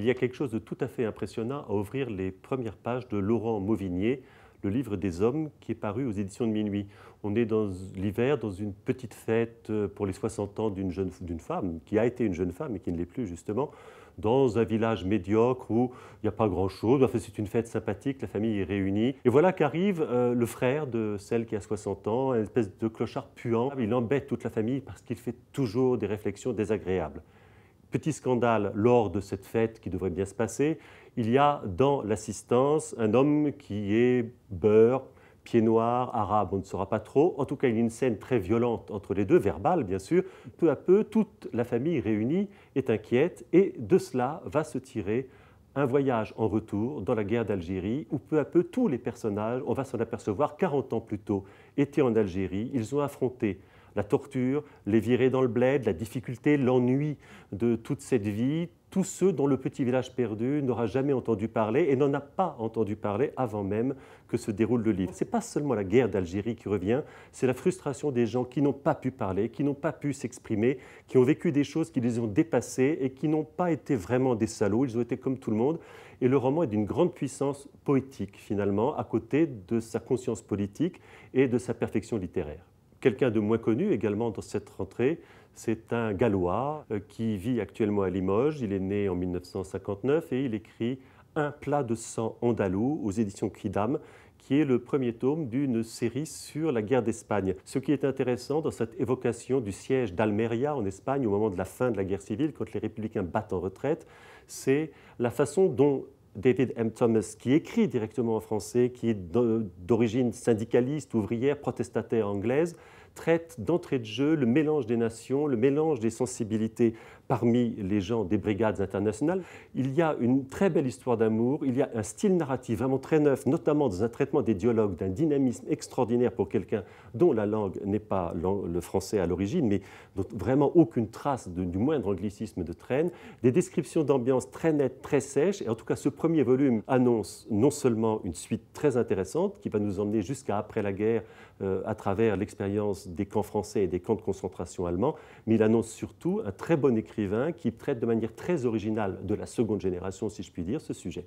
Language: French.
il y a quelque chose de tout à fait impressionnant à ouvrir les premières pages de Laurent Mauvignier, le livre des hommes qui est paru aux éditions de Minuit. On est dans l'hiver, dans une petite fête pour les 60 ans d'une jeune femme, qui a été une jeune femme et qui ne l'est plus justement, dans un village médiocre où il n'y a pas grand-chose. Enfin, c'est une fête sympathique, la famille est réunie. Et voilà qu'arrive euh, le frère de celle qui a 60 ans, une espèce de clochard puant. Il embête toute la famille parce qu'il fait toujours des réflexions désagréables petit scandale lors de cette fête qui devrait bien se passer. Il y a dans l'assistance un homme qui est beurre, pied noir, arabe, on ne saura pas trop. En tout cas, il y a une scène très violente entre les deux, verbale bien sûr. Peu à peu, toute la famille réunie est inquiète et de cela va se tirer un voyage en retour dans la guerre d'Algérie où peu à peu tous les personnages, on va s'en apercevoir 40 ans plus tôt, étaient en Algérie, ils ont affronté la torture, les virées dans le bled, la difficulté, l'ennui de toute cette vie, tous ceux dont le petit village perdu n'aura jamais entendu parler et n'en a pas entendu parler avant même que se déroule le livre. Ce n'est pas seulement la guerre d'Algérie qui revient, c'est la frustration des gens qui n'ont pas pu parler, qui n'ont pas pu s'exprimer, qui ont vécu des choses qui les ont dépassés et qui n'ont pas été vraiment des salauds, ils ont été comme tout le monde. Et le roman est d'une grande puissance poétique, finalement, à côté de sa conscience politique et de sa perfection littéraire. Quelqu'un de moins connu également dans cette rentrée, c'est un Gallois euh, qui vit actuellement à Limoges. Il est né en 1959 et il écrit Un plat de sang andalou aux éditions Quidam, qui est le premier tome d'une série sur la guerre d'Espagne. Ce qui est intéressant dans cette évocation du siège d'Almeria en Espagne au moment de la fin de la guerre civile, quand les républicains battent en retraite, c'est la façon dont David M. Thomas, qui écrit directement en français, qui est d'origine syndicaliste, ouvrière, protestataire anglaise, traite d'entrée de jeu le mélange des nations, le mélange des sensibilités parmi les gens des brigades internationales. Il y a une très belle histoire d'amour, il y a un style narratif vraiment très neuf, notamment dans un traitement des dialogues d'un dynamisme extraordinaire pour quelqu'un dont la langue n'est pas le français à l'origine, mais dont vraiment aucune trace du moindre anglicisme de traîne, des descriptions d'ambiance très nettes, très sèches, et en tout cas ce premier volume annonce non seulement une suite très intéressante qui va nous emmener jusqu'à après la guerre euh, à travers l'expérience des camps français et des camps de concentration allemands, mais il annonce surtout un très bon écrivain qui traite de manière très originale de la seconde génération, si je puis dire, ce sujet.